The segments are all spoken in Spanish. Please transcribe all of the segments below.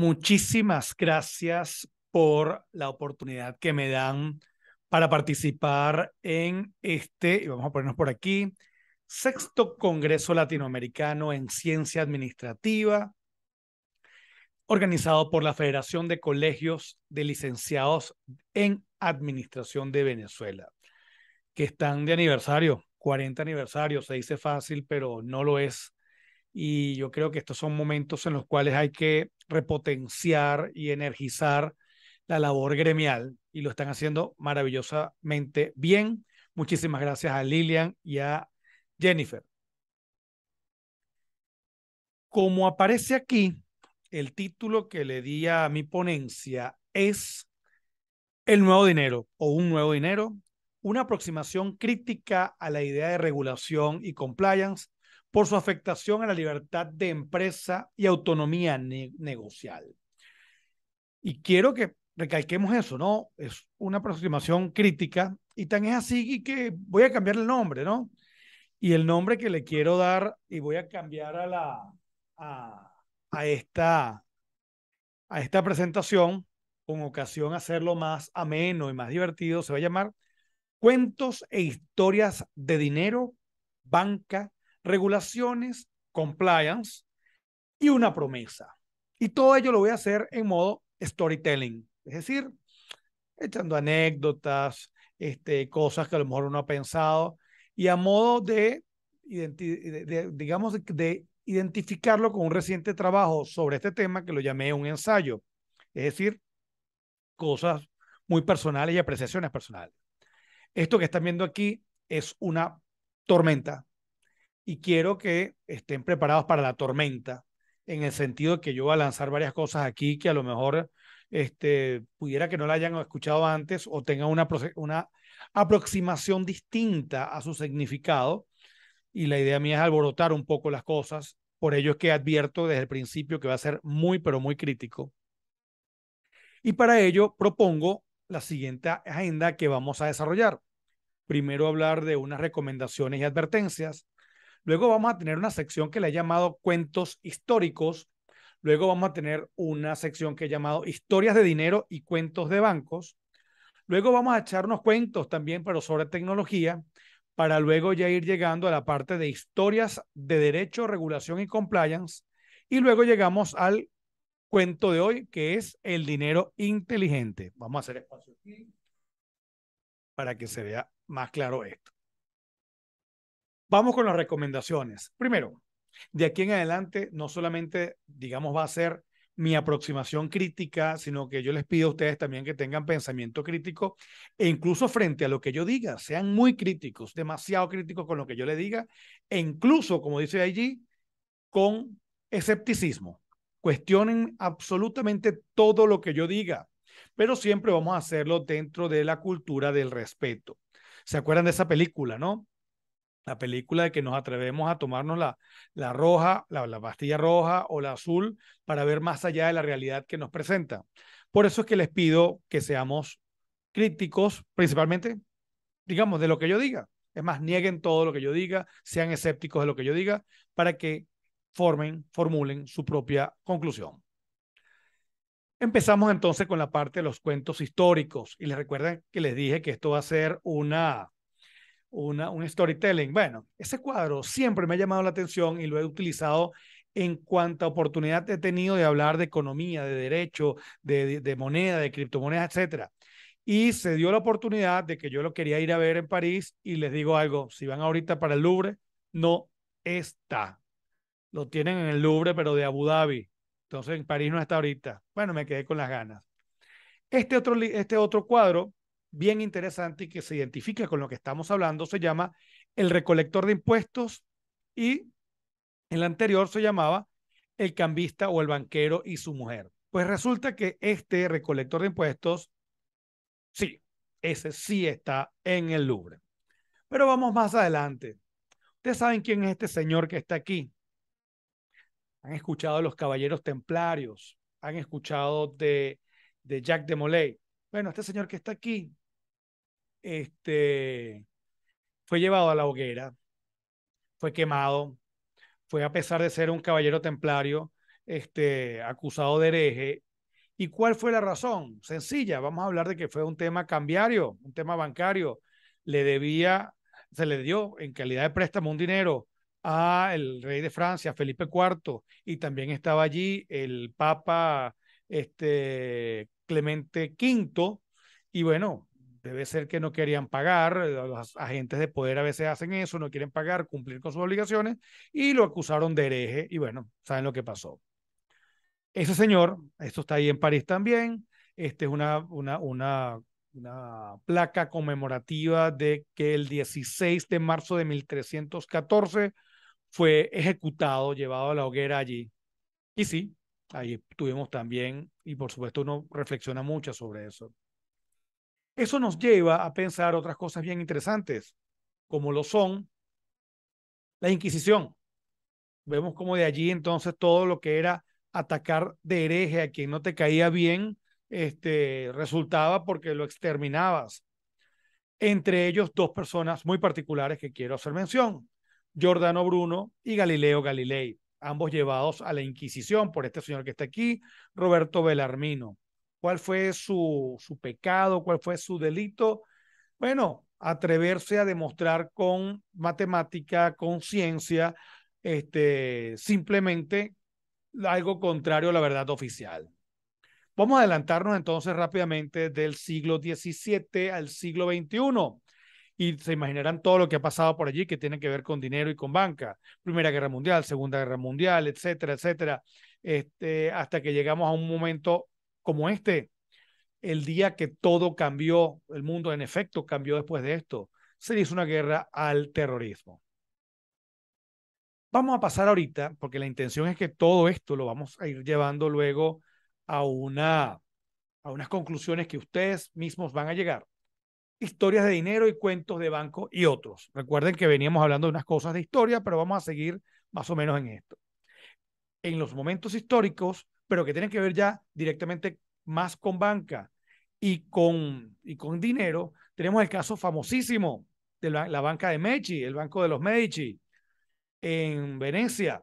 Muchísimas gracias por la oportunidad que me dan para participar en este, y vamos a ponernos por aquí, sexto Congreso Latinoamericano en Ciencia Administrativa, organizado por la Federación de Colegios de Licenciados en Administración de Venezuela, que están de aniversario, 40 aniversario, se dice fácil, pero no lo es. Y yo creo que estos son momentos en los cuales hay que repotenciar y energizar la labor gremial y lo están haciendo maravillosamente bien. Muchísimas gracias a Lilian y a Jennifer. Como aparece aquí, el título que le di a mi ponencia es El nuevo dinero o un nuevo dinero, una aproximación crítica a la idea de regulación y compliance por su afectación a la libertad de empresa y autonomía negocial. Y quiero que recalquemos eso, ¿no? Es una aproximación crítica y tan es así que voy a cambiar el nombre, ¿no? Y el nombre que le quiero dar y voy a cambiar a la a, a esta a esta presentación con ocasión hacerlo más ameno y más divertido se va a llamar Cuentos e historias de dinero, banca regulaciones, compliance y una promesa. Y todo ello lo voy a hacer en modo storytelling, es decir, echando anécdotas, este, cosas que a lo mejor uno ha pensado y a modo de, digamos, de identificarlo con un reciente trabajo sobre este tema que lo llamé un ensayo, es decir, cosas muy personales y apreciaciones personales. Esto que están viendo aquí es una tormenta, y quiero que estén preparados para la tormenta, en el sentido de que yo voy a lanzar varias cosas aquí que a lo mejor este, pudiera que no la hayan escuchado antes o tengan una, una aproximación distinta a su significado. Y la idea mía es alborotar un poco las cosas. Por ello es que advierto desde el principio que va a ser muy, pero muy crítico. Y para ello propongo la siguiente agenda que vamos a desarrollar. Primero hablar de unas recomendaciones y advertencias. Luego vamos a tener una sección que le he llamado cuentos históricos. Luego vamos a tener una sección que he llamado historias de dinero y cuentos de bancos. Luego vamos a echarnos cuentos también, pero sobre tecnología, para luego ya ir llegando a la parte de historias de derecho, regulación y compliance. Y luego llegamos al cuento de hoy, que es el dinero inteligente. Vamos a hacer espacio aquí para que se vea más claro esto. Vamos con las recomendaciones. Primero, de aquí en adelante, no solamente, digamos, va a ser mi aproximación crítica, sino que yo les pido a ustedes también que tengan pensamiento crítico e incluso frente a lo que yo diga, sean muy críticos, demasiado críticos con lo que yo le diga, e incluso, como dice allí, con escepticismo. Cuestionen absolutamente todo lo que yo diga, pero siempre vamos a hacerlo dentro de la cultura del respeto. ¿Se acuerdan de esa película, no? la película de que nos atrevemos a tomarnos la, roja, la, pastilla roja o la azul para ver más allá de la realidad que nos presenta. Por eso es que les pido que seamos críticos, principalmente, digamos, de lo que yo diga. Es más, nieguen todo lo que yo diga, sean escépticos de lo que yo diga, para que formen, formulen su propia conclusión. Empezamos entonces con la parte de los cuentos históricos y les recuerdan que les dije que esto va a ser una un storytelling. Bueno, ese cuadro siempre me ha llamado la atención y lo he utilizado en cuanta oportunidad he tenido de hablar de economía, de derecho, de, moneda, de criptomonedas, etcétera. Y se dio la oportunidad de que yo lo quería ir a ver en París y les digo algo, si van ahorita para el Louvre, no está. Lo tienen en el Louvre, pero de Abu Dhabi. Entonces en París no está ahorita. Bueno, me quedé con las ganas. Este otro, este otro cuadro bien interesante y que se identifica con lo que estamos hablando, se llama el recolector de impuestos y el anterior se llamaba el cambista o el banquero y su mujer. Pues resulta que este recolector de impuestos, sí, ese sí está en el Louvre. Pero vamos más adelante. Ustedes saben quién es este señor que está aquí. Han escuchado los caballeros templarios, han escuchado de, de Jack de Molay, bueno, este señor que está aquí, este, fue llevado a la hoguera, fue quemado, fue a pesar de ser un caballero templario, este, acusado de hereje. ¿Y cuál fue la razón? Sencilla, vamos a hablar de que fue un tema cambiario, un tema bancario. Le debía, se le dio en calidad de préstamo un dinero a el rey de Francia, Felipe IV, y también estaba allí el papa este, Clemente V, y bueno, debe ser que no querían pagar, eh, los agentes de poder a veces hacen eso, no quieren pagar, cumplir con sus obligaciones, y lo acusaron de hereje, y bueno, saben lo que pasó. Ese señor, esto está ahí en París también, este es una, una, una, una placa conmemorativa de que el 16 de marzo de 1314 fue ejecutado, llevado a la hoguera allí. Y sí, Ahí tuvimos también, y por supuesto uno reflexiona mucho sobre eso. Eso nos lleva a pensar otras cosas bien interesantes, como lo son la Inquisición. Vemos como de allí entonces todo lo que era atacar de hereje a quien no te caía bien, este, resultaba porque lo exterminabas. Entre ellos dos personas muy particulares que quiero hacer mención, Giordano Bruno y Galileo Galilei ambos llevados a la Inquisición por este señor que está aquí, Roberto Belarmino. ¿Cuál fue su, su pecado? ¿Cuál fue su delito? Bueno, atreverse a demostrar con matemática, con ciencia, este, simplemente algo contrario a la verdad oficial. Vamos a adelantarnos entonces rápidamente del siglo XVII al siglo XXI y se imaginarán todo lo que ha pasado por allí que tiene que ver con dinero y con banca. Primera Guerra Mundial, Segunda Guerra Mundial, etcétera, etcétera, este, hasta que llegamos a un momento como este, el día que todo cambió, el mundo en efecto cambió después de esto. Se hizo una guerra al terrorismo. Vamos a pasar ahorita, porque la intención es que todo esto lo vamos a ir llevando luego a, una, a unas conclusiones que ustedes mismos van a llegar historias de dinero y cuentos de banco y otros. Recuerden que veníamos hablando de unas cosas de historia, pero vamos a seguir más o menos en esto. En los momentos históricos, pero que tienen que ver ya directamente más con banca y con, y con dinero, tenemos el caso famosísimo de la, banca de Medici, el Banco de los Medici, en Venecia.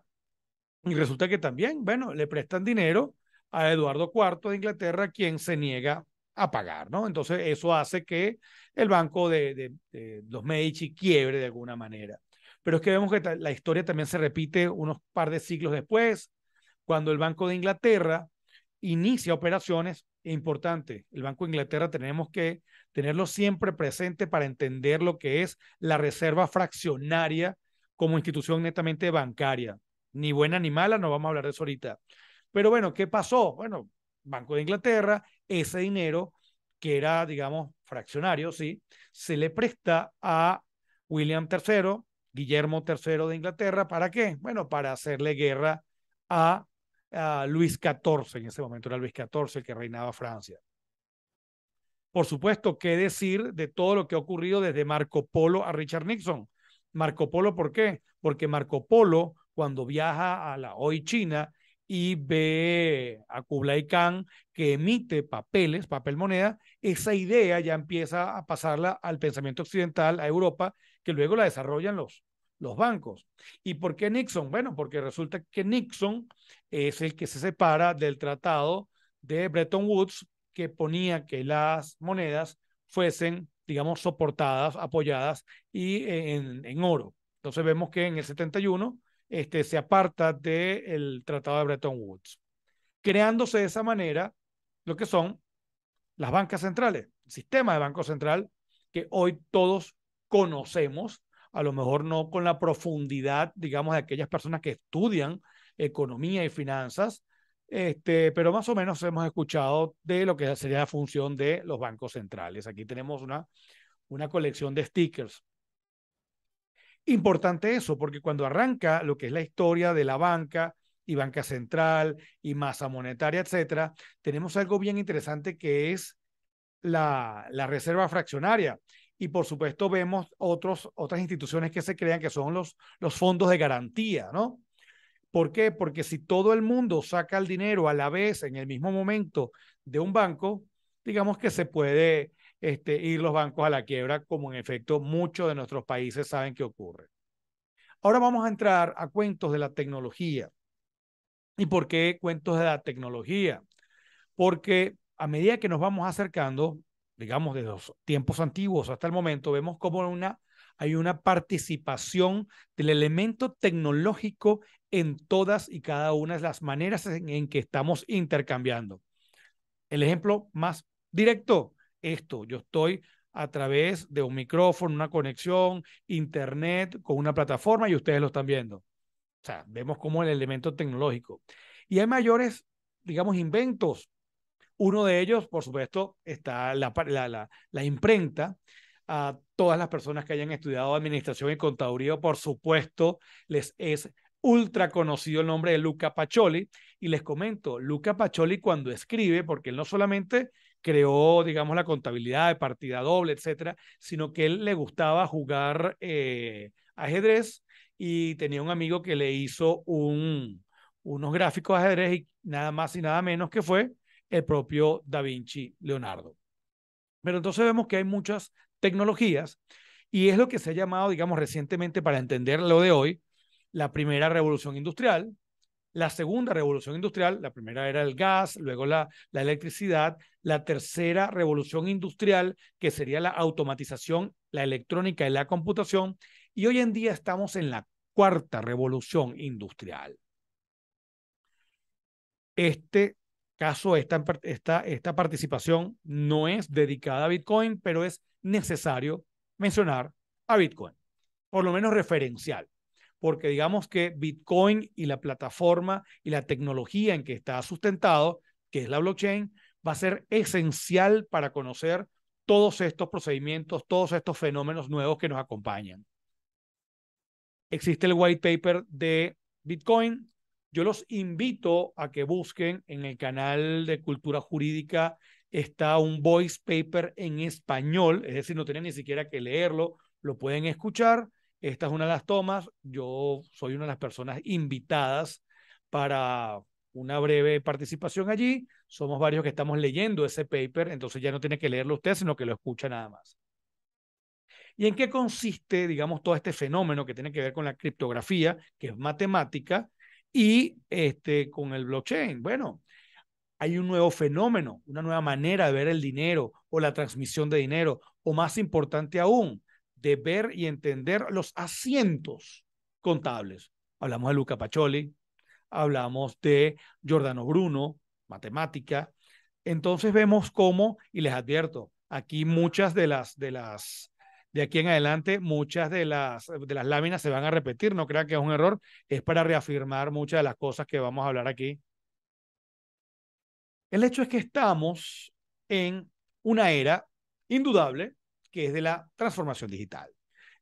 Y resulta que también, bueno, le prestan dinero a Eduardo IV de Inglaterra, quien se niega a pagar, ¿no? Entonces eso hace que el banco de, de, de los Medici quiebre de alguna manera. Pero es que vemos que la historia también se repite unos par de siglos después, cuando el Banco de Inglaterra inicia operaciones es importante. El Banco de Inglaterra tenemos que tenerlo siempre presente para entender lo que es la reserva fraccionaria como institución netamente bancaria. Ni buena ni mala, no vamos a hablar de eso ahorita. Pero bueno, ¿qué pasó? Bueno, Banco de Inglaterra, ese dinero que era, digamos, fraccionario, sí, se le presta a William III, Guillermo III de Inglaterra, ¿para qué? Bueno, para hacerle guerra a, Luis XIV, en ese momento era Luis XIV el que reinaba Francia. Por supuesto, qué decir de todo lo que ha ocurrido desde Marco Polo a Richard Nixon. Marco Polo, ¿por qué? Porque Marco Polo, cuando viaja a la hoy China, y ve a Kublai Khan que emite papeles, papel moneda, esa idea ya empieza a pasarla al pensamiento occidental, a Europa, que luego la desarrollan los, los bancos. ¿Y por qué Nixon? Bueno, porque resulta que Nixon es el que se separa del tratado de Bretton Woods que ponía que las monedas fuesen, digamos, soportadas, apoyadas y en, en oro. Entonces vemos que en el 71 este, se aparta del Tratado de Bretton Woods, creándose de esa manera lo que son las bancas centrales, el sistema de banco central que hoy todos conocemos, a lo mejor no con la profundidad, digamos, de aquellas personas que estudian economía y finanzas, este, pero más o menos hemos escuchado de lo que sería la función de los bancos centrales. Aquí tenemos una, una colección de stickers Importante eso, porque cuando arranca lo que es la historia de la banca y banca central y masa monetaria, etcétera, tenemos algo bien interesante que es la, la reserva fraccionaria y por supuesto vemos otros, otras instituciones que se crean que son los, los fondos de garantía, ¿no? ¿Por qué? Porque si todo el mundo saca el dinero a la vez en el mismo momento de un banco, digamos que se puede ir este, los bancos a la quiebra, como en efecto muchos de nuestros países saben que ocurre. Ahora vamos a entrar a cuentos de la tecnología. ¿Y por qué cuentos de la tecnología? Porque a medida que nos vamos acercando, digamos, desde los tiempos antiguos hasta el momento, vemos como una, hay una participación del elemento tecnológico en todas y cada una de las maneras en que estamos intercambiando. El ejemplo más directo, esto. Yo estoy a través de un micrófono, una conexión, internet, con una plataforma y ustedes lo están viendo. O sea, vemos como el elemento tecnológico. Y hay mayores, digamos, inventos. Uno de ellos, por supuesto, está la, la, la, imprenta. A todas las personas que hayan estudiado administración y contaduría, por supuesto, les es ultra conocido el nombre de Luca Pacioli. Y les comento, Luca Pacioli cuando escribe, porque él no solamente creó, digamos, la contabilidad de partida doble, etcétera, sino que él le gustaba jugar eh, ajedrez y tenía un amigo que le hizo un, unos gráficos de ajedrez y nada más y nada menos que fue el propio Da Vinci Leonardo. Pero entonces vemos que hay muchas tecnologías y es lo que se ha llamado, digamos, recientemente para entender lo de hoy, la primera revolución industrial, la segunda revolución industrial, la primera era el gas, luego la, electricidad, la tercera revolución industrial, que sería la automatización, la electrónica y la computación, y hoy en día estamos en la cuarta revolución industrial. Este caso, esta participación no es dedicada a Bitcoin, pero es necesario mencionar a Bitcoin, por lo menos referencial porque digamos que Bitcoin y la plataforma y la tecnología en que está sustentado, que es la blockchain, va a ser esencial para conocer todos estos procedimientos, todos estos fenómenos nuevos que nos acompañan. Existe el white paper de Bitcoin. Yo los invito a que busquen en el canal de Cultura Jurídica está un voice paper en español, es decir, no tienen ni siquiera que leerlo, lo pueden escuchar esta es una de las tomas. Yo soy una de las personas invitadas para una breve participación allí. Somos varios que estamos leyendo ese paper, entonces ya no tiene que leerlo usted, sino que lo escucha nada más. ¿Y en qué consiste, digamos, todo este fenómeno que tiene que ver con la criptografía, que es matemática, y este, con el blockchain? Bueno, hay un nuevo fenómeno, una nueva manera de ver el dinero o la transmisión de dinero, o más importante aún, de ver y entender los asientos contables. Hablamos de Luca Pacioli, hablamos de Giordano Bruno, matemática. Entonces vemos cómo, y les advierto, aquí muchas de las, de las, de aquí en adelante, muchas de las, de las láminas se van a repetir, no crean que es un error, es para reafirmar muchas de las cosas que vamos a hablar aquí. El hecho es que estamos en una era indudable que es de la transformación digital,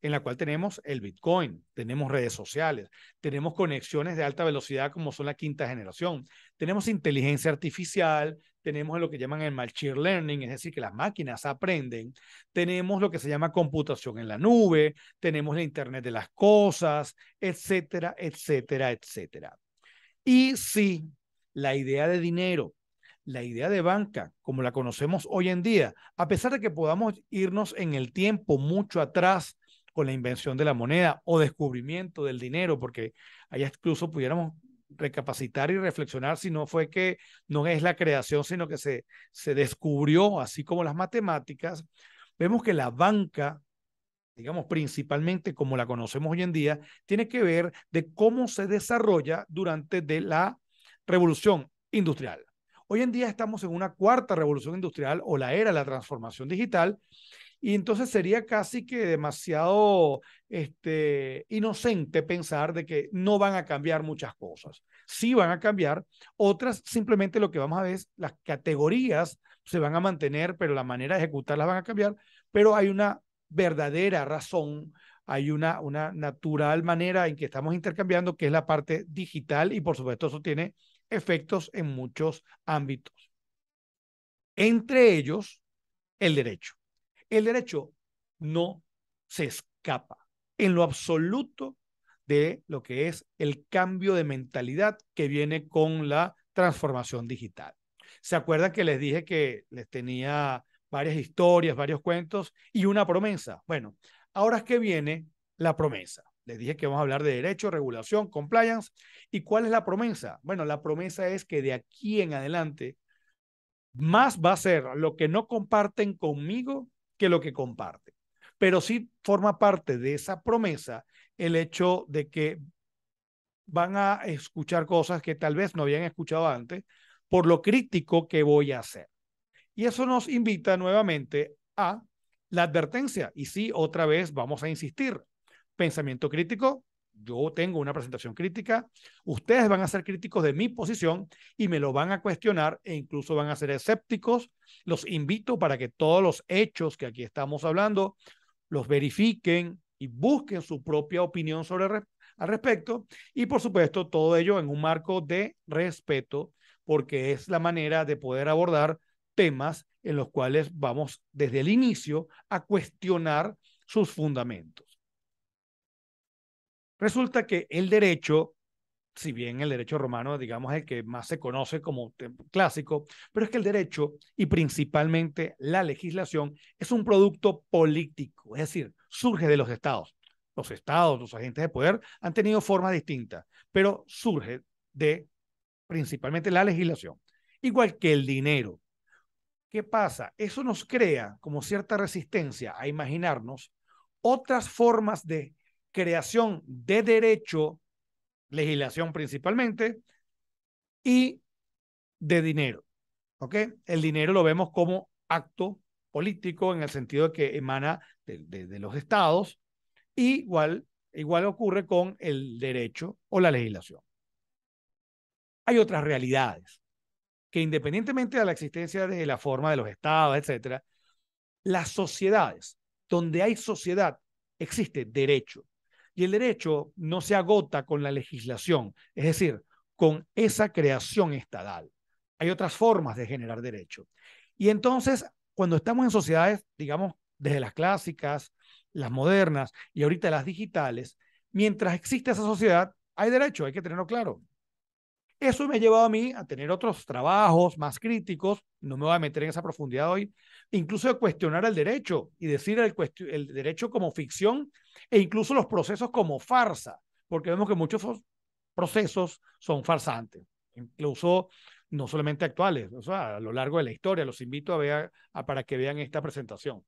en la cual tenemos el Bitcoin, tenemos redes sociales, tenemos conexiones de alta velocidad como son la quinta generación, tenemos inteligencia artificial, tenemos lo que llaman el machine learning, es decir, que las máquinas aprenden, tenemos lo que se llama computación en la nube, tenemos la Internet de las cosas, etcétera, etcétera, etcétera. Y sí, la idea de dinero, la idea de banca, como la conocemos hoy en día, a pesar de que podamos irnos en el tiempo mucho atrás con la invención de la moneda o descubrimiento del dinero, porque allá incluso pudiéramos recapacitar y reflexionar si no fue que no es la creación, sino que se, se descubrió, así como las matemáticas, vemos que la banca digamos, principalmente como la conocemos hoy en día, tiene que ver de cómo se desarrolla durante de la revolución industrial. Hoy en día estamos en una cuarta revolución industrial o la era de la transformación digital y entonces sería casi que demasiado este, inocente pensar de que no van a cambiar muchas cosas. Sí van a cambiar, otras simplemente lo que vamos a ver es las categorías se van a mantener, pero la manera de ejecutarlas van a cambiar, pero hay una verdadera razón, hay una, una natural manera en que estamos intercambiando, que es la parte digital y por supuesto eso tiene efectos en muchos ámbitos. Entre ellos, el derecho. El derecho no se escapa en lo absoluto de lo que es el cambio de mentalidad que viene con la transformación digital. ¿Se acuerdan que les dije que les tenía varias historias, varios cuentos y una promesa? Bueno, ahora es que viene la promesa. Les dije que vamos a hablar de derecho, regulación, compliance. ¿Y cuál es la promesa? Bueno, la promesa es que de aquí en adelante, más va a ser lo que no comparten conmigo que lo que comparten. Pero sí forma parte de esa promesa el hecho de que van a escuchar cosas que tal vez no habían escuchado antes por lo crítico que voy a hacer. Y eso nos invita nuevamente a la advertencia. Y sí, otra vez vamos a insistir pensamiento crítico, yo tengo una presentación crítica, ustedes van a ser críticos de mi posición y me lo van a cuestionar e incluso van a ser escépticos. Los invito para que todos los hechos que aquí estamos hablando los verifiquen y busquen su propia opinión sobre al respecto y por supuesto todo ello en un marco de respeto porque es la manera de poder abordar temas en los cuales vamos desde el inicio a cuestionar sus fundamentos. Resulta que el derecho, si bien el derecho romano, digamos, es el que más se conoce como clásico, pero es que el derecho y principalmente la legislación es un producto político, es decir, surge de los estados. Los estados, los agentes de poder han tenido formas distintas, pero surge de principalmente la legislación, igual que el dinero. ¿Qué pasa? Eso nos crea como cierta resistencia a imaginarnos otras formas de creación de derecho, legislación principalmente, y de dinero. ¿Ok? El dinero lo vemos como acto político en el sentido de que emana de, los estados, igual, igual ocurre con el derecho o la legislación. Hay otras realidades que independientemente de la existencia de la forma de los estados, etcétera, las sociedades, donde hay sociedad, existe derecho. Y el derecho no se agota con la legislación, es decir, con esa creación estatal Hay otras formas de generar derecho. Y entonces, cuando estamos en sociedades, digamos, desde las clásicas, las modernas y ahorita las digitales, mientras existe esa sociedad, hay derecho, hay que tenerlo claro. Eso me ha llevado a mí a tener otros trabajos más críticos, no me voy a meter en esa profundidad hoy, incluso de cuestionar el derecho y decir el, derecho como ficción e incluso los procesos como farsa, porque vemos que muchos procesos son farsantes, incluso no solamente actuales, a lo largo de la historia. Los invito a ver para que vean esta presentación.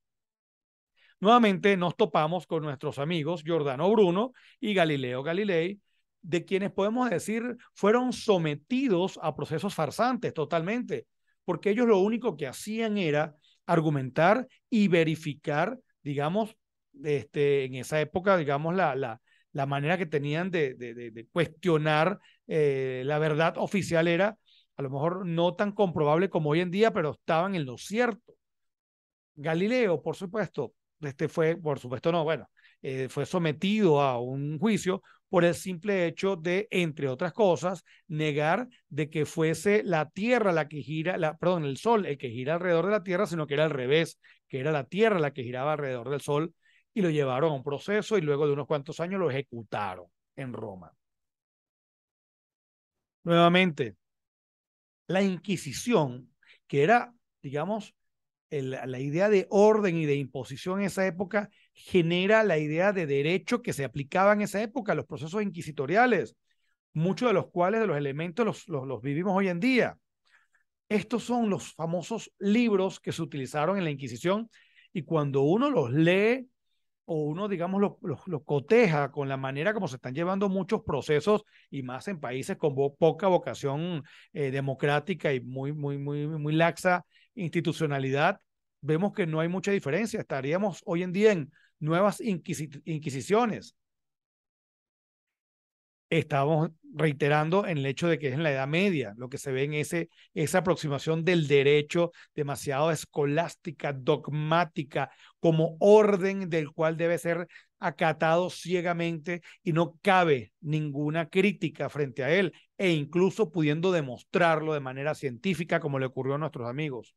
Nuevamente nos topamos con nuestros amigos Giordano Bruno y Galileo Galilei, de quienes podemos decir fueron sometidos a procesos farsantes totalmente, porque ellos lo único que hacían era argumentar y verificar, digamos, este, en esa época, digamos, la, la, la manera que tenían de, de, de, cuestionar eh, la verdad oficial era a lo mejor no tan comprobable como hoy en día, pero estaban en lo cierto. Galileo, por supuesto, este fue, por supuesto no, bueno, eh, fue sometido a un juicio por el simple hecho de, entre otras cosas, negar de que fuese la Tierra la que gira, la, perdón, el Sol el que gira alrededor de la Tierra, sino que era al revés, que era la Tierra la que giraba alrededor del Sol y lo llevaron a un proceso y luego de unos cuantos años lo ejecutaron en Roma. Nuevamente, la Inquisición, que era, digamos, la idea de orden y de imposición en esa época genera la idea de derecho que se aplicaba en esa época, los procesos inquisitoriales, muchos de los cuales de los elementos los, los, vivimos hoy en día. Estos son los famosos libros que se utilizaron en la Inquisición y cuando uno los lee o uno, digamos, los lo, coteja con la manera como se están llevando muchos procesos y más en países con poca vocación eh, democrática y muy, muy, muy, muy laxa institucionalidad, vemos que no hay mucha diferencia. Estaríamos hoy en día en nuevas inquisiciones. Estamos reiterando en el hecho de que es en la Edad Media lo que se ve en ese, esa aproximación del derecho demasiado escolástica, dogmática, como orden del cual debe ser acatado ciegamente y no cabe ninguna crítica frente a él e incluso pudiendo demostrarlo de manera científica como le ocurrió a nuestros amigos.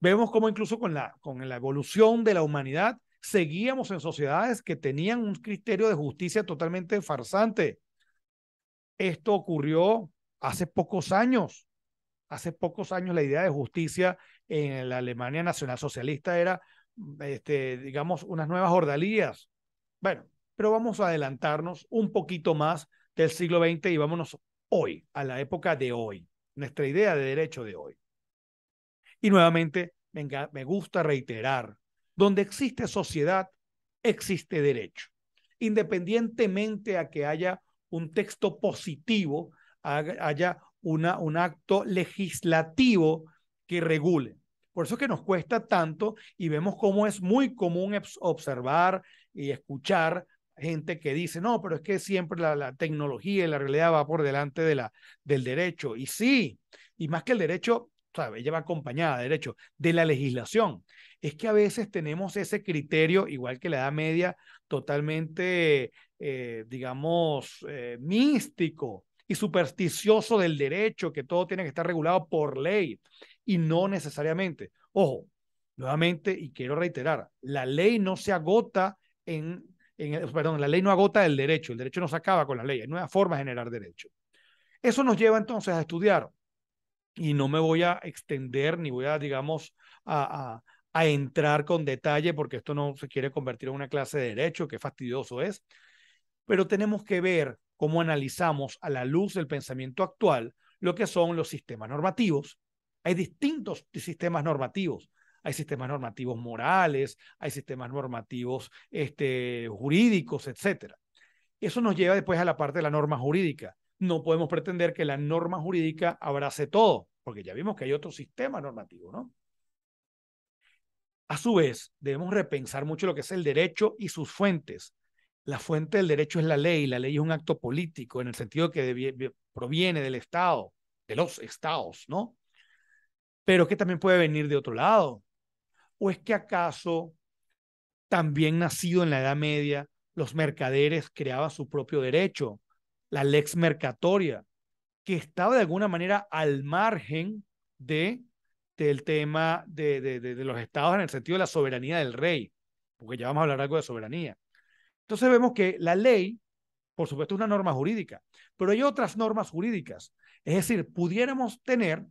Vemos cómo incluso con la, con la evolución de la humanidad seguíamos en sociedades que tenían un criterio de justicia totalmente farsante. Esto ocurrió hace pocos años. Hace pocos años la idea de justicia en la Alemania Socialista era, este, digamos, unas nuevas ordalías. Bueno, pero vamos a adelantarnos un poquito más del siglo XX y vámonos hoy, a la época de hoy, nuestra idea de derecho de hoy. Y nuevamente, venga, me gusta reiterar, donde existe sociedad, existe derecho. Independientemente a que haya un texto positivo, haya una, un acto legislativo que regule. Por eso es que nos cuesta tanto y vemos cómo es muy común observar y escuchar gente que dice, no, pero es que siempre la, tecnología y la realidad va por delante de la, del derecho. Y sí, y más que el derecho, sea, ella va acompañada, de derecho, de la legislación. Es que a veces tenemos ese criterio, igual que la Edad Media, totalmente, eh, digamos, eh, místico y supersticioso del derecho, que todo tiene que estar regulado por ley y no necesariamente. Ojo, nuevamente, y quiero reiterar, la ley no se agota en, en perdón, la ley no agota el derecho, el derecho no se acaba con la ley, hay nuevas formas de generar derecho. Eso nos lleva entonces a estudiar y no me voy a extender ni voy a, digamos, a, entrar con detalle porque esto no se quiere convertir en una clase de derecho, que fastidioso es, pero tenemos que ver cómo analizamos a la luz del pensamiento actual lo que son los sistemas normativos. Hay distintos sistemas normativos. Hay sistemas normativos morales, hay sistemas normativos este, jurídicos, etc. Eso nos lleva después a la parte de la norma jurídica no podemos pretender que la norma jurídica abrace todo, porque ya vimos que hay otro sistema normativo, ¿no? A su vez, debemos repensar mucho lo que es el derecho y sus fuentes. La fuente del derecho es la ley, la ley es un acto político en el sentido que proviene del Estado, de los Estados, ¿no? Pero que también puede venir de otro lado. ¿O es que acaso también nacido en la Edad Media, los mercaderes creaban su propio derecho la lex mercatoria, que estaba de alguna manera al margen de, del tema de, los estados en el sentido de la soberanía del rey, porque ya vamos a hablar algo de soberanía. Entonces vemos que la ley, por supuesto, es una norma jurídica, pero hay otras normas jurídicas. Es decir, pudiéramos tener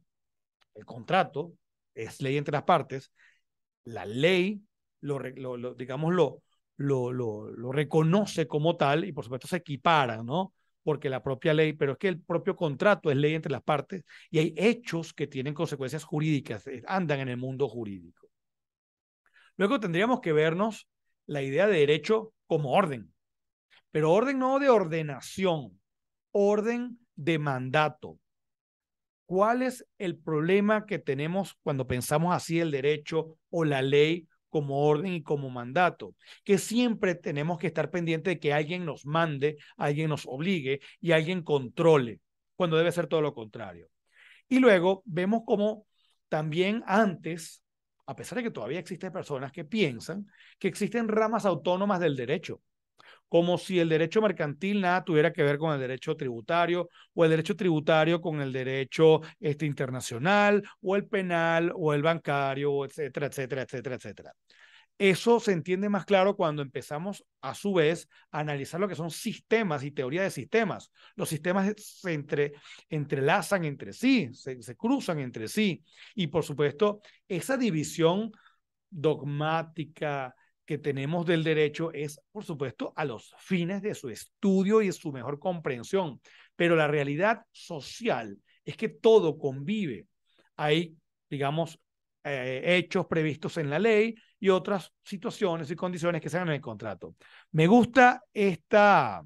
el contrato, es ley entre las partes, la ley, lo, digámoslo, lo, lo, lo, reconoce como tal y por supuesto se equipara, ¿no? porque la propia ley, pero es que el propio contrato es ley entre las partes y hay hechos que tienen consecuencias jurídicas, eh, andan en el mundo jurídico. Luego tendríamos que vernos la idea de derecho como orden, pero orden no de ordenación, orden de mandato. ¿Cuál es el problema que tenemos cuando pensamos así el derecho o la ley como orden y como mandato, que siempre tenemos que estar pendientes de que alguien nos mande, alguien nos obligue y alguien controle, cuando debe ser todo lo contrario. Y luego vemos como también antes, a pesar de que todavía existen personas que piensan que existen ramas autónomas del derecho, como si el derecho mercantil nada tuviera que ver con el derecho tributario o el derecho tributario con el derecho este, internacional o el penal o el bancario, etcétera, etcétera, etcétera, etcétera. Eso se entiende más claro cuando empezamos a su vez a analizar lo que son sistemas y teoría de sistemas. Los sistemas se entrelazan entre sí, se cruzan entre sí. Y por supuesto, esa división dogmática, que tenemos del derecho es, por supuesto, a los fines de su estudio y de su mejor comprensión. Pero la realidad social es que todo convive. Hay, digamos, eh, hechos previstos en la ley y otras situaciones y condiciones que se hagan en el contrato. Me gusta esta,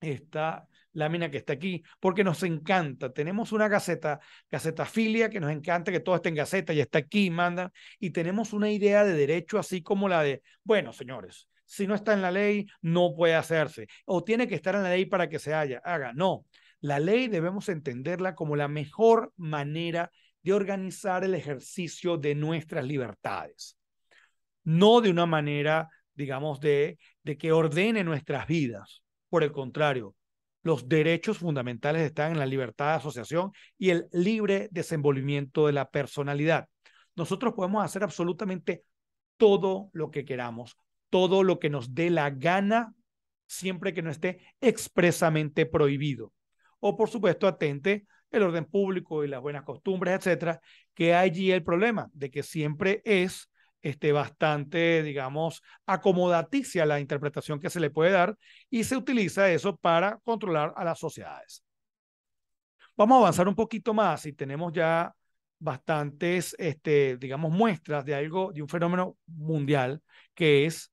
esta lámina que está aquí, porque nos encanta. Tenemos una gaceta, gaceta filia que nos encanta que todo esté en gaceta y está aquí, manda, Y tenemos una idea de derecho así como la de, bueno, señores, si no está en la ley, no puede hacerse. O tiene que estar en la ley para que se haya, haga. No, la ley debemos entenderla como la mejor manera de organizar el ejercicio de nuestras libertades. No de una manera, digamos, de, de que ordene nuestras vidas. Por el contrario, los derechos fundamentales están en la libertad de asociación y el libre desenvolvimiento de la personalidad. Nosotros podemos hacer absolutamente todo lo que queramos, todo lo que nos dé la gana, siempre que no esté expresamente prohibido. O, por supuesto, atente el orden público y las buenas costumbres, etcétera, que allí el problema de que siempre es bastante, digamos, acomodaticia la interpretación que se le puede dar y se utiliza eso para controlar a las sociedades. Vamos a avanzar un poquito más y tenemos ya bastantes, este, digamos, muestras de algo, de un fenómeno mundial que es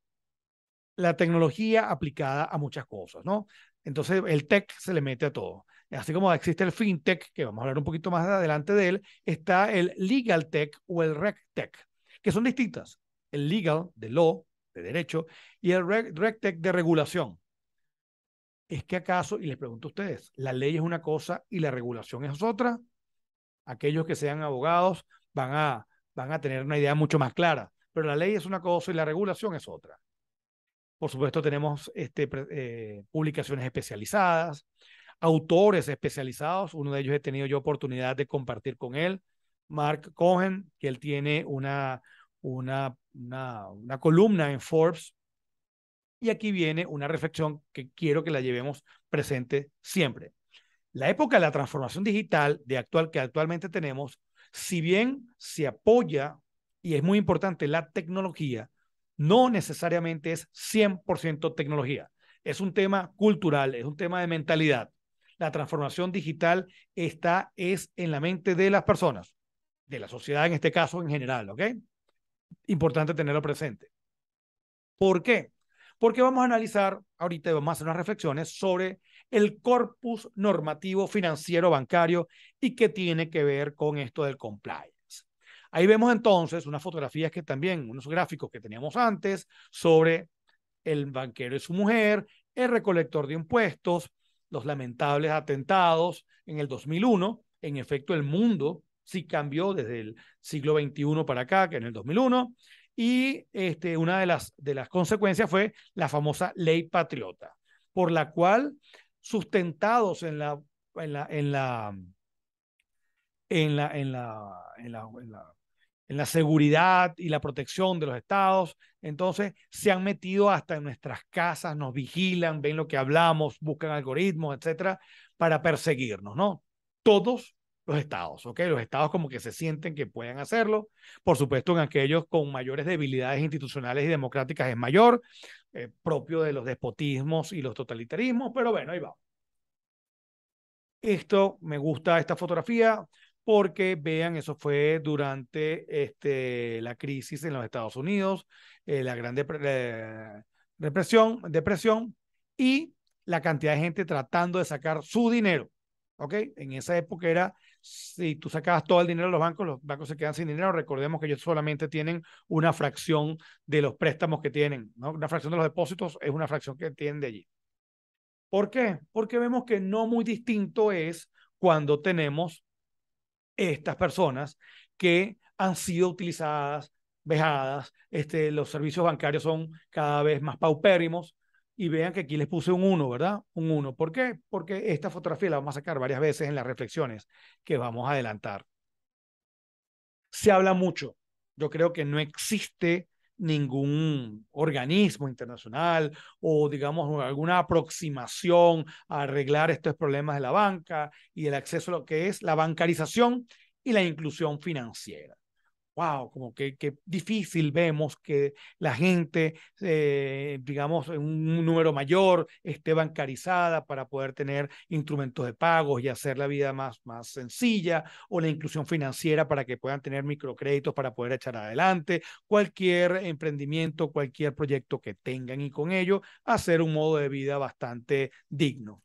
la tecnología aplicada a muchas cosas, ¿no? Entonces el tech se le mete a todo. Así como existe el fintech, que vamos a hablar un poquito más adelante de él, está el legal tech o el rec tech que son distintas. El legal, de law, de derecho, y el regtech de regulación. ¿Es que acaso, y les pregunto a ustedes, la ley es una cosa y la regulación es otra? Aquellos que sean abogados van a, van a tener una idea mucho más clara, pero la ley es una cosa y la regulación es otra. Por supuesto, tenemos este, eh, publicaciones especializadas, autores especializados. Uno de ellos he tenido yo oportunidad de compartir con él. Mark Cohen, que él tiene una, una, una, columna en Forbes. Y aquí viene una reflexión que quiero que la llevemos presente siempre. La época de la transformación digital de actual, que actualmente tenemos, si bien se apoya, y es muy importante, la tecnología, no necesariamente es 100% tecnología. Es un tema cultural, es un tema de mentalidad. La transformación digital está es en la mente de las personas de la sociedad en este caso en general, ¿ok? Importante tenerlo presente. ¿Por qué? Porque vamos a analizar ahorita vamos a hacer unas reflexiones sobre el corpus normativo financiero bancario y qué tiene que ver con esto del compliance. Ahí vemos entonces unas fotografías que también, unos gráficos que teníamos antes sobre el banquero y su mujer, el recolector de impuestos, los lamentables atentados en el 2001. En efecto, el mundo sí cambió desde el siglo XXI para acá, que en el 2001, y este, una de las, de las consecuencias fue la famosa ley patriota, por la cual sustentados en la, la, en la, en la, en la, en la, en la en la seguridad y la protección de los estados. Entonces, se han metido hasta en nuestras casas, nos vigilan, ven lo que hablamos, buscan algoritmos, etcétera, para perseguirnos, ¿no? Todos los estados, ¿ok? Los estados como que se sienten que pueden hacerlo. Por supuesto, en aquellos con mayores debilidades institucionales y democráticas es mayor, eh, propio de los despotismos y los totalitarismos, pero bueno, ahí va. Esto me gusta esta fotografía porque vean, eso fue durante este, la crisis en los Estados Unidos, eh, la gran represión, depresión y la cantidad de gente tratando de sacar su dinero. ¿Ok? En esa época era si tú sacabas todo el dinero de los bancos, los bancos se quedan sin dinero. Recordemos que ellos solamente tienen una fracción de los préstamos que tienen, Una fracción de los depósitos es una fracción que tienen de allí. ¿Por qué? Porque vemos que no muy distinto es cuando tenemos estas personas que han sido utilizadas, vejadas, este, los servicios bancarios son cada vez más paupérimos y vean que aquí les puse un 1, ¿verdad? Un 1. ¿Por qué? Porque esta fotografía la vamos a sacar varias veces en las reflexiones que vamos a adelantar. Se habla mucho. Yo creo que no existe ningún organismo internacional o digamos alguna aproximación a arreglar estos problemas de la banca y el acceso a lo que es la bancarización y la inclusión financiera wow, como que, difícil vemos que la gente, eh, digamos, en un número mayor esté bancarizada para poder tener instrumentos de pagos y hacer la vida más, más sencilla o la inclusión financiera para que puedan tener microcréditos para poder echar adelante cualquier emprendimiento, cualquier proyecto que tengan y con ello hacer un modo de vida bastante digno.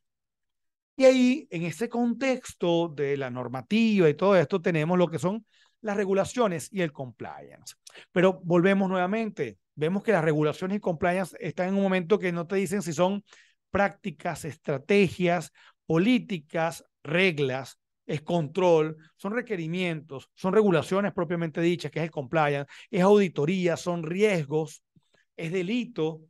Y ahí, en ese contexto de la normativa y todo esto, tenemos lo que son las regulaciones y el compliance. Pero volvemos nuevamente, vemos que las regulaciones y compliance están en un momento que no te dicen si son prácticas, estrategias, políticas, reglas, es control, son requerimientos, son regulaciones propiamente dichas, que es el compliance, es auditoría, son riesgos, es delito,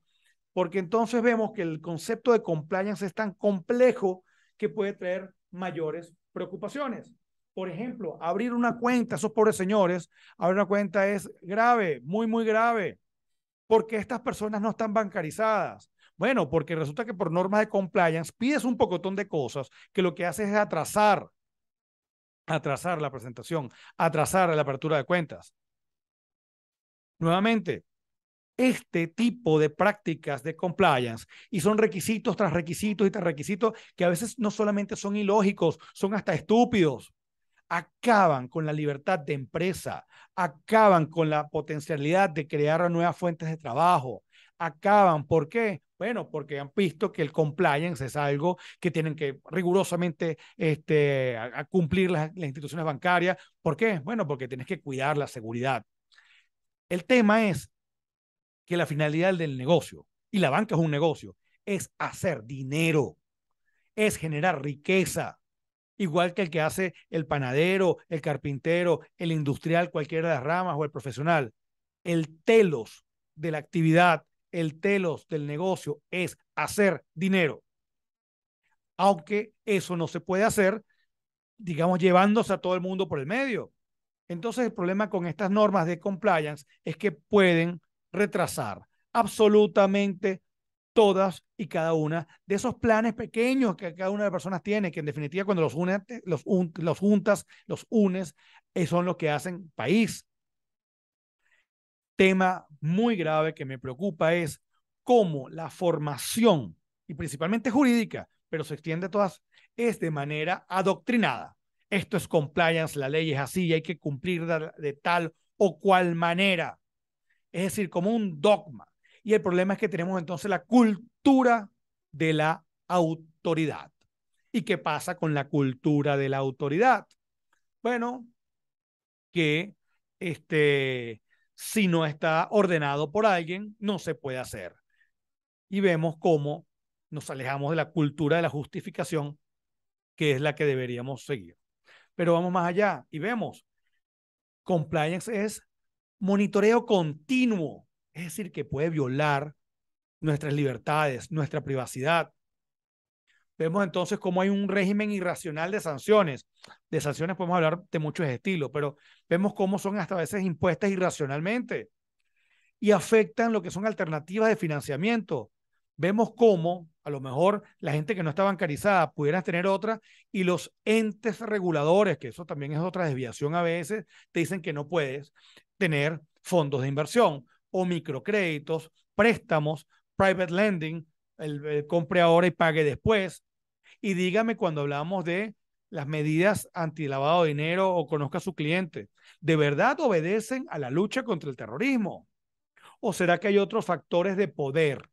porque entonces vemos que el concepto de compliance es tan complejo que puede traer mayores preocupaciones. Por ejemplo, abrir una cuenta, esos pobres señores, abrir una cuenta es grave, muy, muy grave, porque estas personas no están bancarizadas. Bueno, porque resulta que por normas de compliance pides un pocotón de cosas que lo que haces es atrasar, atrasar la presentación, atrasar la apertura de cuentas. Nuevamente, este tipo de prácticas de compliance y son requisitos tras requisitos y tras requisitos que a veces no solamente son ilógicos, son hasta estúpidos acaban con la libertad de empresa, acaban con la potencialidad de crear nuevas fuentes de trabajo, acaban. ¿Por qué? Bueno, porque han visto que el compliance es algo que tienen que rigurosamente este, cumplir las, las instituciones bancarias. ¿Por qué? Bueno, porque tienes que cuidar la seguridad. El tema es que la finalidad del negocio, y la banca es un negocio, es hacer dinero, es generar riqueza igual que el que hace el panadero, el carpintero, el industrial, cualquiera de las ramas o el profesional. El telos de la actividad, el telos del negocio es hacer dinero. Aunque eso no se puede hacer, digamos, llevándose a todo el mundo por el medio. Entonces el problema con estas normas de compliance es que pueden retrasar absolutamente todas y cada una de esos planes pequeños que cada una de las personas tiene, que en definitiva cuando los, une, los, juntas, los unes, eh, son los que hacen país. Tema muy grave que me preocupa es cómo la formación, y principalmente jurídica, pero se extiende a todas, es de manera adoctrinada. Esto es compliance, la ley es así y hay que cumplir de tal o cual manera. Es decir, como un dogma y el problema es que tenemos entonces la cultura de la autoridad. ¿Y qué pasa con la cultura de la autoridad? Bueno, que este, si no está ordenado por alguien, no se puede hacer. Y vemos cómo nos alejamos de la cultura de la justificación, que es la que deberíamos seguir. Pero vamos más allá y vemos, compliance es monitoreo continuo es decir, que puede violar nuestras libertades, nuestra privacidad. Vemos entonces cómo hay un régimen irracional de sanciones. De sanciones podemos hablar de muchos estilos, pero vemos cómo son hasta a veces impuestas irracionalmente y afectan lo que son alternativas de financiamiento. Vemos cómo a lo mejor la gente que no está bancarizada pudiera tener otra y los entes reguladores, que eso también es otra desviación a veces, te dicen que no puedes tener fondos de inversión o microcréditos, préstamos, private lending, el, compre ahora y pague después. Y dígame cuando hablamos de las medidas antilavado de dinero o conozca a su cliente, ¿de verdad obedecen a la lucha contra el terrorismo? ¿O será que hay otros factores de poder?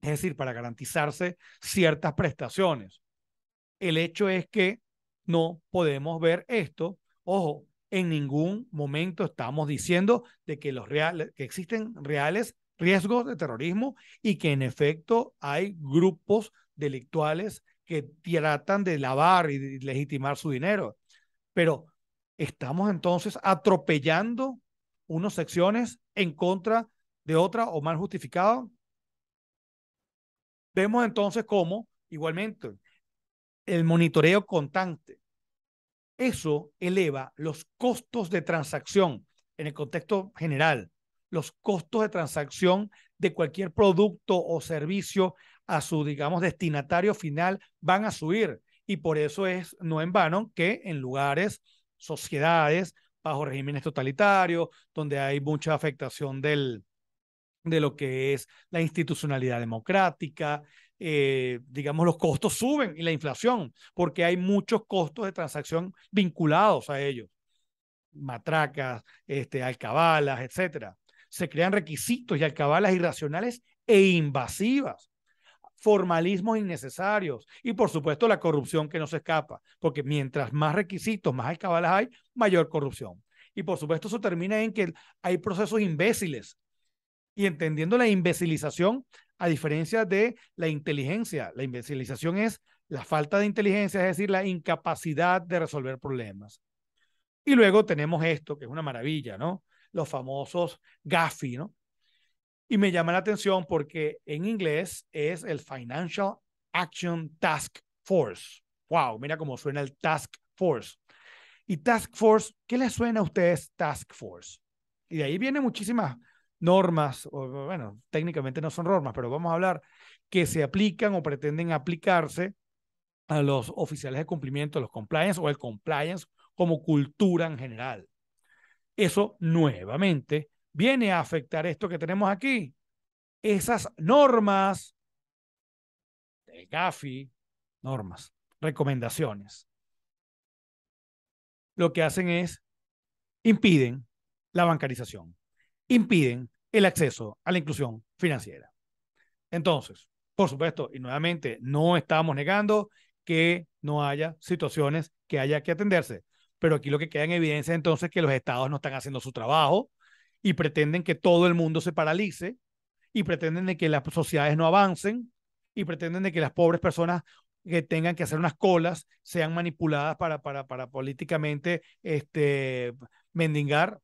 Es decir, para garantizarse ciertas prestaciones. El hecho es que no podemos ver esto, ojo, en ningún momento estamos diciendo de que, existen reales riesgos de terrorismo y que en efecto hay grupos delictuales que tratan de lavar y legitimar su dinero. Pero estamos entonces atropellando unas secciones en contra de otra o mal justificado. Vemos entonces cómo, igualmente, el monitoreo constante eso eleva los costos de transacción en el contexto general, los costos de transacción de cualquier producto o servicio a su, digamos, destinatario final van a subir. Y por eso es no en vano que en lugares, sociedades, bajo regímenes totalitarios, donde hay mucha afectación del, de lo que es la institucionalidad democrática, eh, digamos, los costos suben y la inflación, porque hay muchos costos de transacción vinculados a ellos, matracas, este, alcabalas, etcétera. Se crean requisitos y alcabalas irracionales e invasivas formalismos innecesarios y por supuesto la corrupción que no se escapa, porque mientras más requisitos, más alcabalas hay, mayor corrupción. Y por supuesto eso termina en que hay procesos imbéciles y entendiendo la imbecilización a diferencia de la inteligencia. La imbecilización es la falta de inteligencia, es decir, la incapacidad de resolver problemas. Y luego tenemos esto, que es una maravilla, ¿no? Los famosos GAFI, ¿no? Y me llama la atención porque en inglés es el Financial Action Task Force. ¡Wow! Mira cómo suena el Task Force. Y Task Force, ¿qué les suena a ustedes Task Force? Y de ahí viene muchísimas normas, bueno, técnicamente no son normas, pero vamos a hablar, que se aplican o pretenden aplicarse a los oficiales de cumplimiento, los compliance o el compliance como cultura en general. Eso nuevamente viene a afectar esto que tenemos aquí. Esas normas de GAFI, normas, recomendaciones, lo que hacen es impiden la bancarización, impiden el acceso a la inclusión financiera. Entonces, por supuesto, y nuevamente, no estamos negando que no haya situaciones que haya que atenderse, pero aquí lo que queda en evidencia es entonces que los estados no están haciendo su trabajo y pretenden que todo el mundo se paralice y pretenden de que las sociedades no avancen y pretenden de que las pobres personas que tengan que hacer unas colas sean manipuladas para, para, políticamente este, mendigar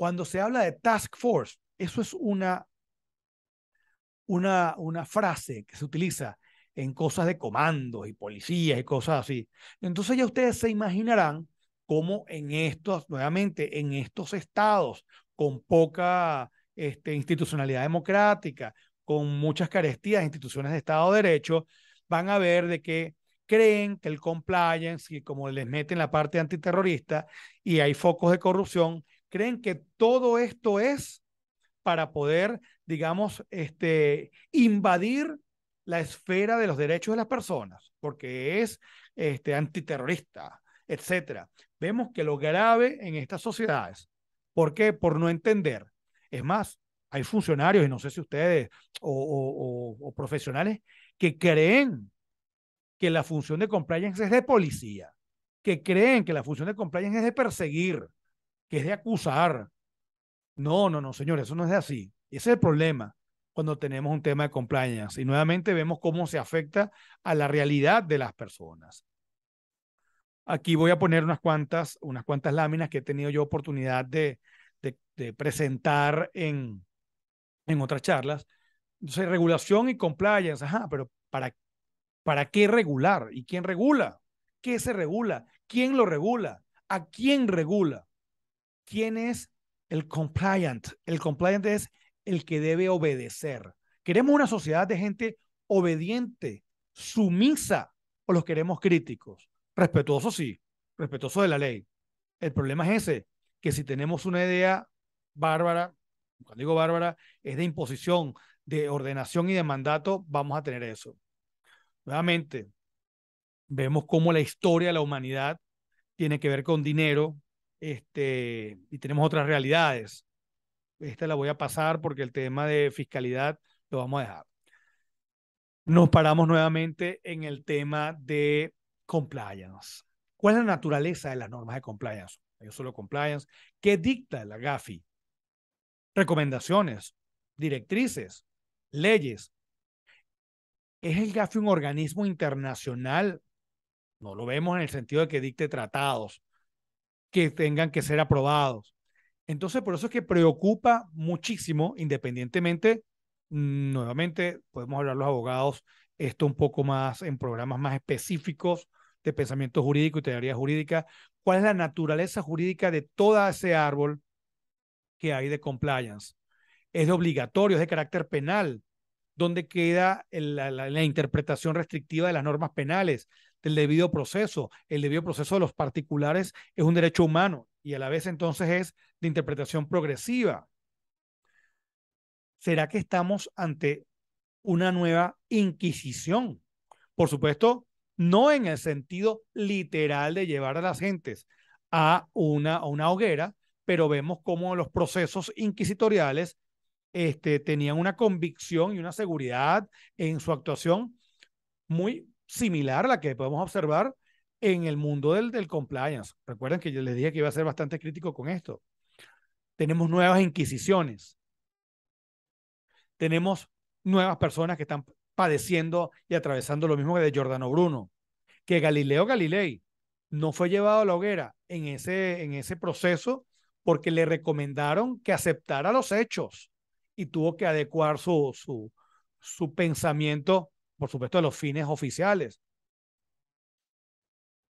cuando se habla de task force, eso es una, una, una frase que se utiliza en cosas de comandos y policías y cosas así. Entonces ya ustedes se imaginarán cómo en estos, nuevamente, en estos estados con poca este, institucionalidad democrática, con muchas carestías de instituciones de Estado de Derecho, van a ver de que creen que el compliance, y como les meten la parte antiterrorista y hay focos de corrupción, creen que todo esto es para poder, digamos, este, invadir la esfera de los derechos de las personas, porque es este, antiterrorista, etc. Vemos que lo grave en estas sociedades, ¿por qué? Por no entender. Es más, hay funcionarios, y no sé si ustedes, o profesionales, que creen que la función de compliance es de policía, que creen que la función de compliance es de perseguir, que es de acusar. No, no, no, señores, eso no es así. Ese es el problema cuando tenemos un tema de compliance. Y nuevamente vemos cómo se afecta a la realidad de las personas. Aquí voy a poner unas cuantas, unas cuantas láminas que he tenido yo oportunidad de, presentar en, otras charlas. Entonces, regulación y compliance, ajá, pero ¿para, ¿para qué regular? ¿Y quién regula? ¿Qué se regula? ¿Quién lo regula? ¿A quién regula? ¿Quién es el compliant? El compliant es el que debe obedecer. Queremos una sociedad de gente obediente, sumisa, o los queremos críticos. Respetuosos, sí, respetuoso de la ley. El problema es ese, que si tenemos una idea bárbara, cuando digo bárbara, es de imposición, de ordenación y de mandato, vamos a tener eso. Nuevamente, vemos cómo la historia de la humanidad tiene que ver con dinero, este, y tenemos otras realidades. Esta la voy a pasar porque el tema de fiscalidad lo vamos a dejar. Nos paramos nuevamente en el tema de compliance. ¿Cuál es la naturaleza de las normas de compliance? Yo solo compliance. ¿Qué dicta la GAFI? Recomendaciones, directrices, leyes. ¿Es el GAFI un organismo internacional? No lo vemos en el sentido de que dicte tratados, que tengan que ser aprobados. Entonces, por eso es que preocupa muchísimo, independientemente, nuevamente, podemos hablar los abogados esto un poco más en programas más específicos de pensamiento jurídico y teoría jurídica, cuál es la naturaleza jurídica de todo ese árbol que hay de compliance. Es obligatorio, es de carácter penal, donde queda la interpretación restrictiva de las normas penales, del debido proceso. El debido proceso de los particulares es un derecho humano y a la vez entonces es de interpretación progresiva. ¿Será que estamos ante una nueva inquisición? Por supuesto, no en el sentido literal de llevar a las gentes a una, a una hoguera, pero vemos cómo los procesos inquisitoriales este, tenían una convicción y una seguridad en su actuación muy similar a la que podemos observar en el mundo del, del compliance. Recuerden que yo les dije que iba a ser bastante crítico con esto. Tenemos nuevas inquisiciones. Tenemos nuevas personas que están padeciendo y atravesando lo mismo que de Giordano Bruno, que Galileo Galilei no fue llevado a la hoguera en ese, en ese proceso porque le recomendaron que aceptara los hechos y tuvo que adecuar su, su, su pensamiento por supuesto, a los fines oficiales.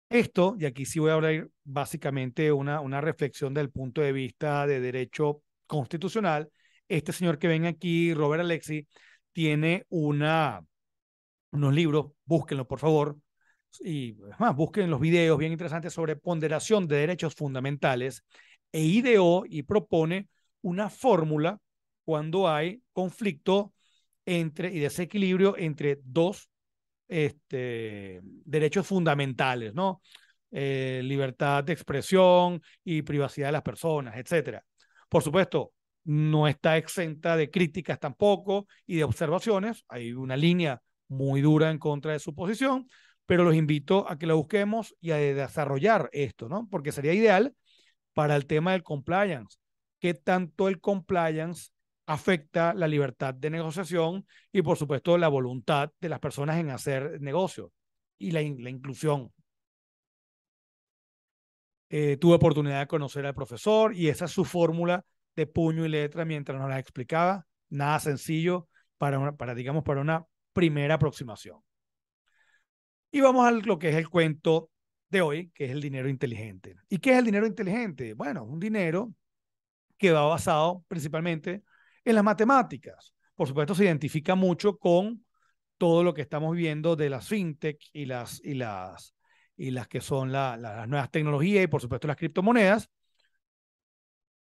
Esto, y aquí sí voy a hablar básicamente una, una reflexión del punto de vista de derecho constitucional, este señor que ven aquí, Robert Alexi, tiene una, unos libros, búsquenlo por favor, y más, busquen los videos bien interesantes sobre ponderación de derechos fundamentales, e ideó y propone una fórmula cuando hay conflicto entre, y desequilibrio entre dos este, derechos fundamentales, ¿no? Eh, libertad de expresión y privacidad de las personas, etcétera. Por supuesto, no está exenta de críticas tampoco y de observaciones. Hay una línea muy dura en contra de su posición, pero los invito a que la busquemos y a desarrollar esto, ¿no? Porque sería ideal para el tema del compliance. ¿Qué tanto el compliance afecta la libertad de negociación y, por supuesto, la voluntad de las personas en hacer negocios y la, inclusión. Eh, tuve oportunidad de conocer al profesor y esa es su fórmula de puño y letra mientras nos la explicaba. Nada sencillo para, una, para digamos, para una primera aproximación. Y vamos a lo que es el cuento de hoy, que es el dinero inteligente. ¿Y qué es el dinero inteligente? Bueno, un dinero que va basado principalmente en las matemáticas, por supuesto, se identifica mucho con todo lo que estamos viendo de las fintech y las, y las, y las que son las nuevas tecnologías y, por supuesto, las criptomonedas.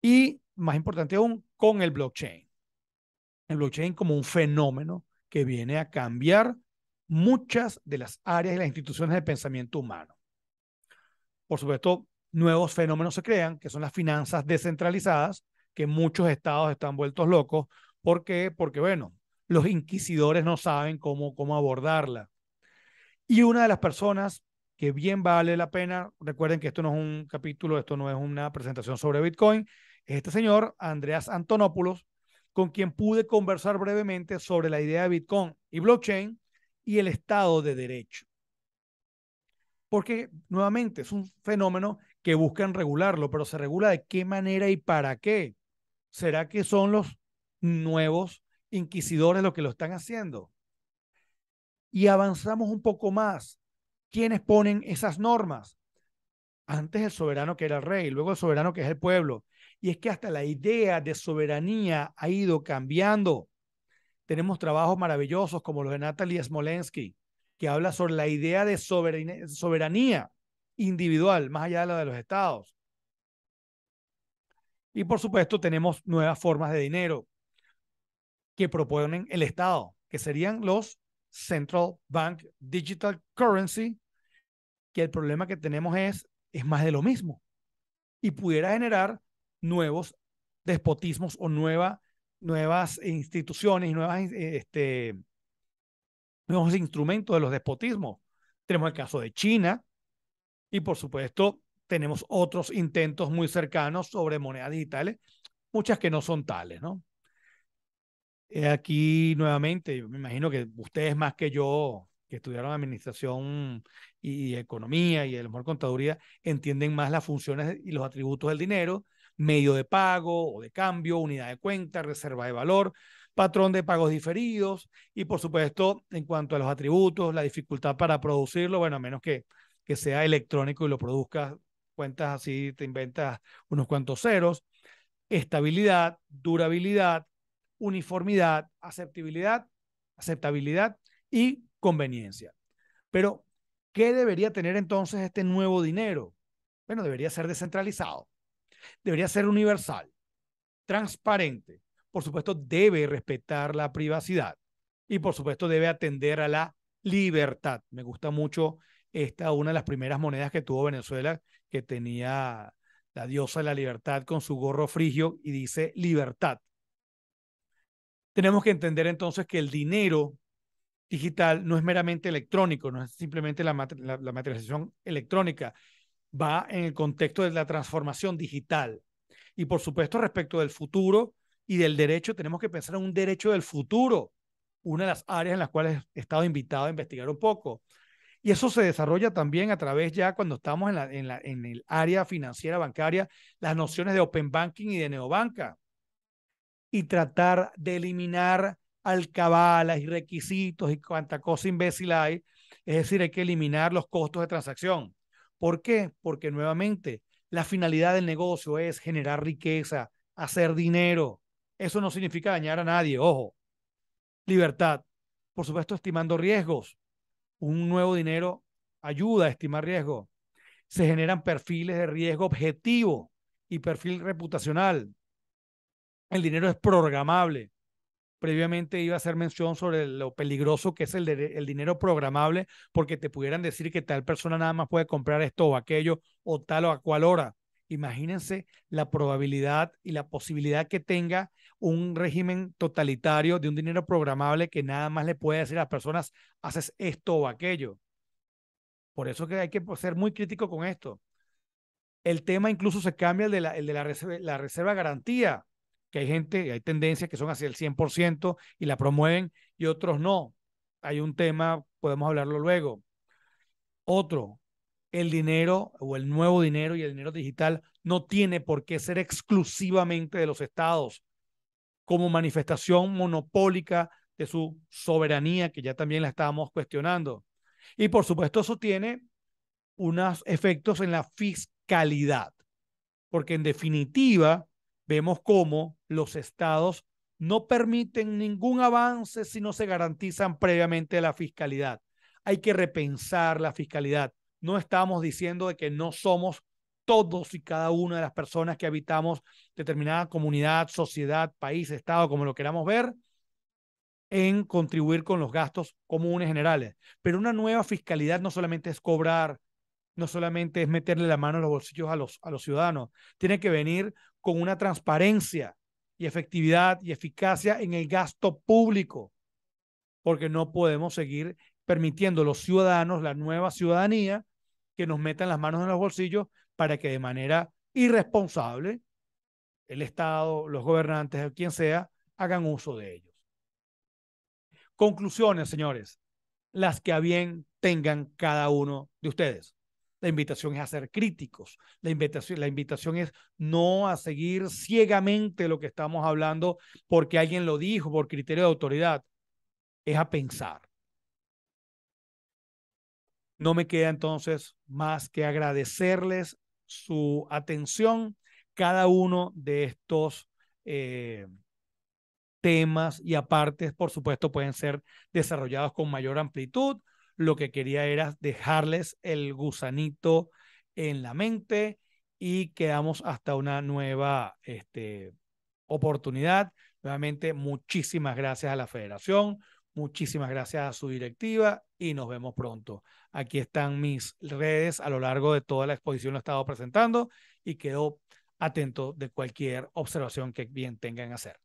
Y, más importante aún, con el blockchain. El blockchain como un fenómeno que viene a cambiar muchas de las áreas y las instituciones de pensamiento humano. Por supuesto, nuevos fenómenos se crean, que son las finanzas descentralizadas, que muchos estados están vueltos locos. ¿Por qué? Porque, bueno, los inquisidores no saben cómo, cómo abordarla. Y una de las personas que bien vale la pena, recuerden que esto no es un capítulo, esto no es una presentación sobre Bitcoin, es este señor, Andreas Antonopoulos, con quien pude conversar brevemente sobre la idea de Bitcoin y blockchain y el Estado de Derecho. Porque nuevamente es un fenómeno que buscan regularlo, pero se regula de qué manera y para qué. ¿Será que son los nuevos inquisidores los que lo están haciendo? Y avanzamos un poco más. ¿Quiénes ponen esas normas? Antes el soberano que era el rey, luego el soberano que es el pueblo. Y es que hasta la idea de soberanía ha ido cambiando. Tenemos trabajos maravillosos como los de Natalie Smolensky, que habla sobre la idea de soberanía individual, más allá de la de los estados. Y por supuesto tenemos nuevas formas de dinero que proponen el Estado, que serían los Central Bank Digital Currency, que el problema que tenemos es, es más de lo mismo y pudiera generar nuevos despotismos o nuevas instituciones, nuevas, eh, este, nuevos instrumentos de los despotismos. Tenemos el caso de China y por supuesto tenemos otros intentos muy cercanos sobre monedas digitales, ¿eh? muchas que no son tales, ¿no? Aquí nuevamente, me imagino que ustedes más que yo, que estudiaron administración y economía y a lo mejor contaduría, entienden más las funciones y los atributos del dinero, medio de pago o de cambio, unidad de cuenta, reserva de valor, patrón de pagos diferidos y por supuesto en cuanto a los atributos, la dificultad para producirlo, bueno, a menos que, que sea electrónico y lo produzcas cuentas así, te inventas unos cuantos ceros, estabilidad, durabilidad, uniformidad, aceptabilidad, aceptabilidad y conveniencia. Pero, ¿qué debería tener entonces este nuevo dinero? Bueno, debería ser descentralizado, debería ser universal, transparente, por supuesto debe respetar la privacidad y por supuesto debe atender a la libertad. Me gusta mucho esta una de las primeras monedas que tuvo Venezuela, que tenía la diosa de la libertad con su gorro frigio y dice libertad. Tenemos que entender entonces que el dinero digital no es meramente electrónico, no es simplemente la, la, la materialización electrónica, va en el contexto de la transformación digital. Y por supuesto, respecto del futuro y del derecho, tenemos que pensar en un derecho del futuro, una de las áreas en las cuales he estado invitado a investigar un poco. Y eso se desarrolla también a través ya cuando estamos en, la, en, el área financiera bancaria, las nociones de open banking y de neobanca. Y tratar de eliminar alcabalas y requisitos y cuanta cosa imbécil hay. Es decir, hay que eliminar los costos de transacción. ¿Por qué? Porque nuevamente la finalidad del negocio es generar riqueza, hacer dinero. Eso no significa dañar a nadie, ojo. Libertad, por supuesto, estimando riesgos, un nuevo dinero ayuda a estimar riesgo. Se generan perfiles de riesgo objetivo y perfil reputacional. El dinero es programable. Previamente iba a hacer mención sobre lo peligroso que es el, dinero programable porque te pudieran decir que tal persona nada más puede comprar esto o aquello o tal o a cual hora Imagínense la probabilidad y la posibilidad que tenga un régimen totalitario de un dinero programable que nada más le puede decir a las personas, haces esto o aquello. Por eso que hay que pues, ser muy crítico con esto. El tema incluso se cambia el de la, la reserva garantía, que hay gente, hay tendencias que son hacia el 100% y la promueven y otros no. Hay un tema, podemos hablarlo luego. Otro, el dinero o el nuevo dinero y el dinero digital no tiene por qué ser exclusivamente de los estados como manifestación monopólica de su soberanía, que ya también la estábamos cuestionando. Y por supuesto eso tiene unos efectos en la fiscalidad, porque en definitiva vemos cómo los estados no permiten ningún avance si no se garantizan previamente la fiscalidad. Hay que repensar la fiscalidad no estamos diciendo de que no somos todos y cada una de las personas que habitamos determinada comunidad, sociedad, país, estado, como lo queramos ver, en contribuir con los gastos comunes generales. Pero una nueva fiscalidad no solamente es cobrar, no solamente es meterle la mano en los bolsillos a los, a los ciudadanos, tiene que venir con una transparencia y efectividad y eficacia en el gasto público, porque no podemos seguir permitiendo a los ciudadanos, la nueva ciudadanía, que nos metan las manos en los bolsillos para que de manera irresponsable el Estado, los gobernantes, quien sea, hagan uso de ellos. Conclusiones, señores, las que a bien tengan cada uno de ustedes. La invitación es a ser críticos. La invitación, la invitación es no a seguir ciegamente lo que estamos hablando porque alguien lo dijo por criterio de autoridad. Es a pensar. No me queda entonces más que agradecerles su atención, cada uno de estos eh, temas y apartes, por supuesto, pueden ser desarrollados con mayor amplitud. Lo que quería era dejarles el gusanito en la mente y quedamos hasta una nueva este, oportunidad. Nuevamente, muchísimas gracias a la federación, Muchísimas gracias a su directiva y nos vemos pronto. Aquí están mis redes a lo largo de toda la exposición, lo he estado presentando y quedo atento de cualquier observación que bien tengan a hacer.